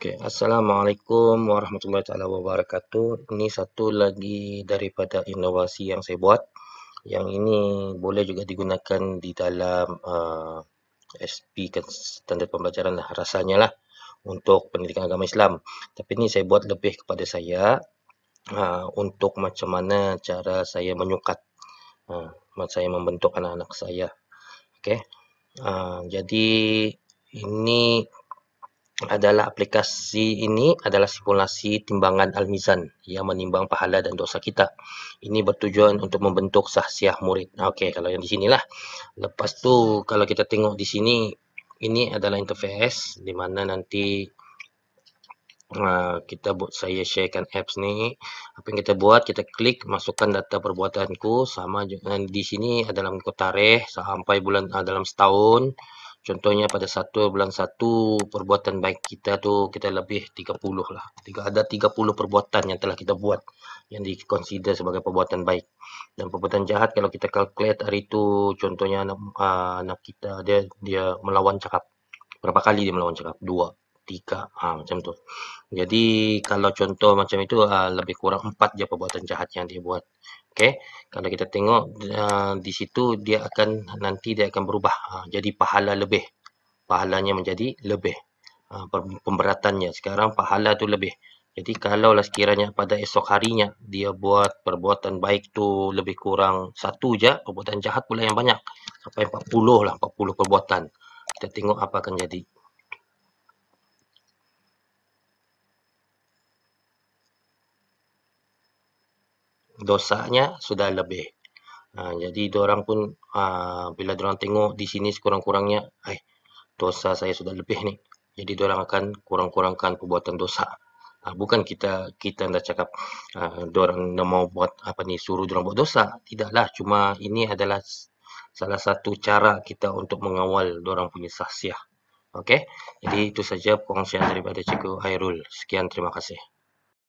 Okay. Assalamualaikum warahmatullahi taala wabarakatuh. Ini satu lagi daripada inovasi yang saya buat. Yang ini boleh juga digunakan di dalam uh, eh, SP kan, standar pembelajaran lah rasanya lah untuk pendidikan agama Islam. Tapi ini saya buat lebih kepada saya uh, untuk macam mana cara saya menyukat uh, saya membentuk anak-anak saya. Okay. Uh, jadi ini adalah aplikasi ini adalah simulasi timbangan Al-Mizan yang menimbang pahala dan dosa kita. Ini bertujuan untuk membentuk sahsiah murid. Okey, kalau yang di sinilah. Lepas tu, kalau kita tengok di sini, ini adalah interface di mana nanti uh, kita buat saya sharekan apps ni. Apa yang kita buat, kita klik masukkan data perbuatanku sama dengan di sini dalam kotareh sampai bulan uh, dalam setahun. Contohnya pada satu bulan satu perbuatan baik kita tu kita lebih 30 lah. Ada 30 perbuatan yang telah kita buat yang dikonsider sebagai perbuatan baik. Dan perbuatan jahat kalau kita calculate hari tu contohnya anak, uh, anak kita dia dia melawan cakap. Berapa kali dia melawan cakap? Dua tiga ha, macam tu. Jadi kalau contoh macam itu uh, lebih kurang empat je perbuatan jahat yang dia buat. Okay, kalau kita tengok uh, di situ dia akan nanti dia akan berubah ha, jadi pahala lebih, pahalanya menjadi lebih ha, pemberatannya. Sekarang pahala tu lebih. Jadi kalau lah sekiranya pada esok harinya dia buat perbuatan baik tu lebih kurang satu je, perbuatan jahat pula yang banyak. Sampai empat puluh lah, empat puluh perbuatan. Kita tengok apa akan jadi. dosanya sudah lebih. Ha, jadi orang pun ha, bila orang tengok di sini sekurang-kurangnya, eh dosa saya sudah lebih ni. Jadi orang akan kurang-kurangkan perbuatan dosa. Ha, bukan kita kita dah cakap ha, orang nak mau buat apa ni suruh orang buat dosa. Tidaklah, cuma ini adalah salah satu cara kita untuk mengawal orang punya sahsiah. Okey. Jadi itu saja pengajian daripada Cikgu Hairul. Sekian terima kasih.